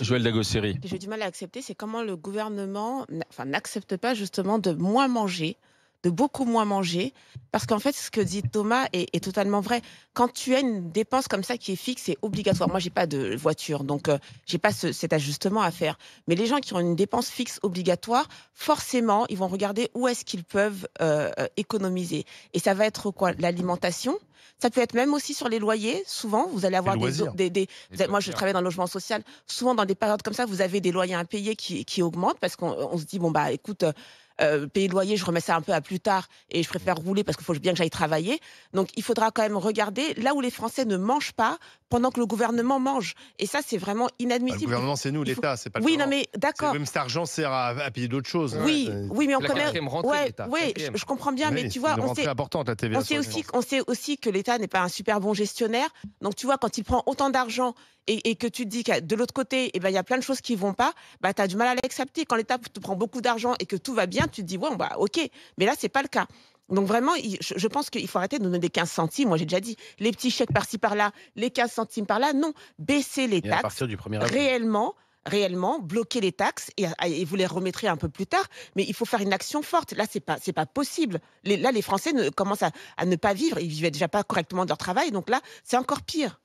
Joël Dagosseri. j'ai du mal à accepter, c'est comment le gouvernement n'accepte pas justement de moins manger de beaucoup moins manger. Parce qu'en fait, ce que dit Thomas est, totalement vrai. Quand tu as une dépense comme ça qui est fixe, et obligatoire. Moi, j'ai pas de voiture, donc euh, j'ai pas cet ajustement à faire. Mais les gens qui ont une dépense fixe obligatoire, forcément, ils vont regarder où est-ce qu'ils peuvent euh, euh, économiser. Et ça va être quoi L'alimentation. Ça peut être même aussi sur les loyers. Souvent, vous allez avoir des, des, moi, je travaille dans le logement social. Souvent, dans des périodes comme ça, vous avez des loyers impayés qui, qui augmentent parce qu'on se dit bon bah écoute, euh, payer le loyer, je remets ça un peu à plus tard et je préfère rouler parce qu'il faut bien que j'aille travailler. Donc il faudra quand même regarder là où les Français ne mangent pas, pendant que le gouvernement mange. Et ça, c'est vraiment bah, inadmissible. le gouvernement, c'est nous, l'État, c'est pas le Oui, non, mais d'accord. Même cet argent sert à, payer d'autres choses. Oui, oui, mais on connaît. Oui, je, comprends bien, mais, tu vois, on sait, importante, la TVA on sait aussi, on sait aussi que l'État n'est pas un super bon gestionnaire. Donc, tu vois, quand il prend autant d'argent et, que tu te dis que de l'autre côté, eh ben, il ben, y a plein de choses qui vont pas, bah, tu as du mal à l'accepter. Quand l'État te prend beaucoup d'argent et que tout va bien, tu te dis, ouais, bah, ok. Mais là, c'est pas le cas. Donc vraiment, je pense qu'il faut arrêter de donner des 15 centimes. Moi, j'ai déjà dit, les petits chèques par-ci par-là, les 15 centimes par-là. Non, baisser les taxes. réellement réellement bloquer les taxes ah, et, vous les remettrez un peu plus tard. Mais il faut faire une action forte. Là, c'est pas c'est pas possible. là, les Français ne, commencent à, à, ne pas vivre. Ils vivaient déjà pas correctement de leur travail, donc là, c'est encore pire.